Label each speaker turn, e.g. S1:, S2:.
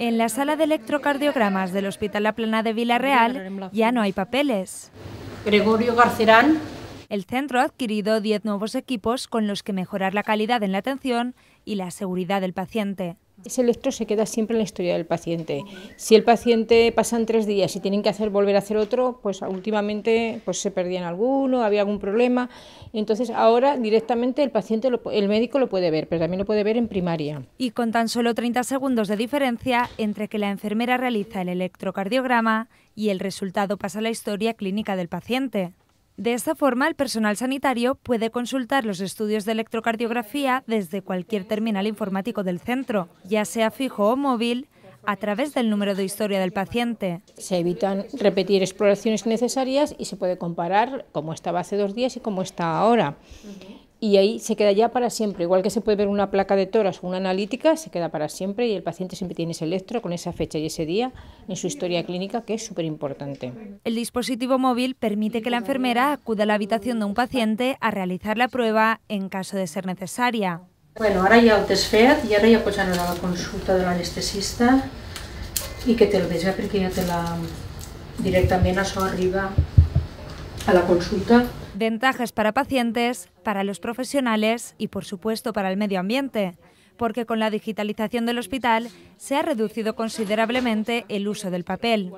S1: En la sala de electrocardiogramas del Hospital La Plana de Villarreal ya no hay papeles. Gregorio Garcerán. El centro ha adquirido 10 nuevos equipos con los que mejorar la calidad en la atención y la seguridad del paciente. Ese
S2: electro se queda siempre en la historia del paciente. Si el paciente pasan tres días y tienen que hacer volver a hacer otro, pues últimamente pues se perdían alguno, había algún problema. Entonces ahora
S1: directamente el paciente, el médico lo puede ver, pero también lo puede ver en primaria. Y con tan solo 30 segundos de diferencia entre que la enfermera realiza el electrocardiograma y el resultado pasa a la historia clínica del paciente. De esta forma, el personal sanitario puede consultar los estudios de electrocardiografía desde cualquier terminal informático del centro, ya sea fijo o móvil, a través del número de historia del paciente.
S2: Se evitan repetir exploraciones necesarias y se puede comparar cómo estaba hace dos días y cómo está ahora y ahí se queda ya para siempre. Igual que se puede ver una placa de toras o una analítica, se queda para siempre y el paciente siempre tiene ese electro con esa fecha y ese día en su historia clínica, que es súper importante.
S1: El dispositivo móvil permite que la enfermera acuda a la habitación de un paciente a realizar la prueba en caso de ser necesaria.
S2: Bueno, ahora ya lo y fet y ahora a la consulta
S1: del anestesista y que lo vegi porque ya te la... a su arriba a la consulta Ventajas para pacientes, para los profesionales y por supuesto para el medio ambiente, porque con la digitalización del hospital se ha reducido considerablemente el uso del papel.